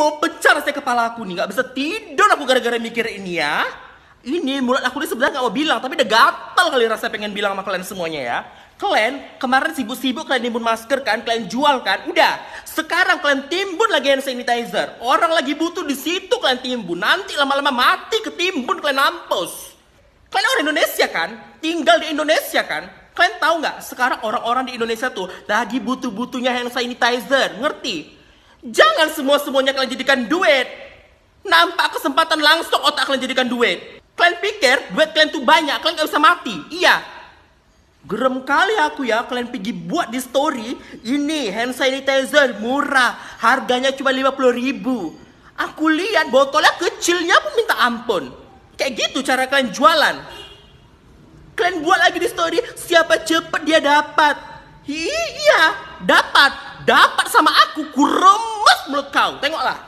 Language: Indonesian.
Mau pecah rasanya kepala aku nih, nggak bisa tidur aku gara-gara mikir ini ya. Ini mulut aku ini sebenarnya nggak mau bilang, tapi udah gatel kali rasa pengen bilang sama kalian semuanya ya. Kalian kemarin sibuk-sibuk kalian timbun masker kan, kalian jual kan, udah. Sekarang kalian timbun lagi hand sanitizer. Orang lagi butuh di situ kalian timbun. Nanti lama-lama mati ketimbun kalian nampus Kalian orang Indonesia kan, tinggal di Indonesia kan. Kalian tahu nggak? Sekarang orang-orang di Indonesia tuh lagi butuh-butuhnya hand sanitizer, ngerti? Jangan semua-semuanya kalian jadikan duit. Nampak kesempatan langsung otak kalian jadikan duit. Kalian pikir duit kalian tuh banyak, kalian gak bisa mati. Iya. Gerem kali aku ya, kalian pergi buat di story. Ini hand sanitizer murah, harganya cuma 50 ribu. Aku lihat botolnya kecilnya pun minta ampun. Kayak gitu cara kalian jualan. Kalian buat lagi di story, siapa cepet dia dapat. Iya, dapat dapat sama aku, ku remes mulut kau. Tengoklah.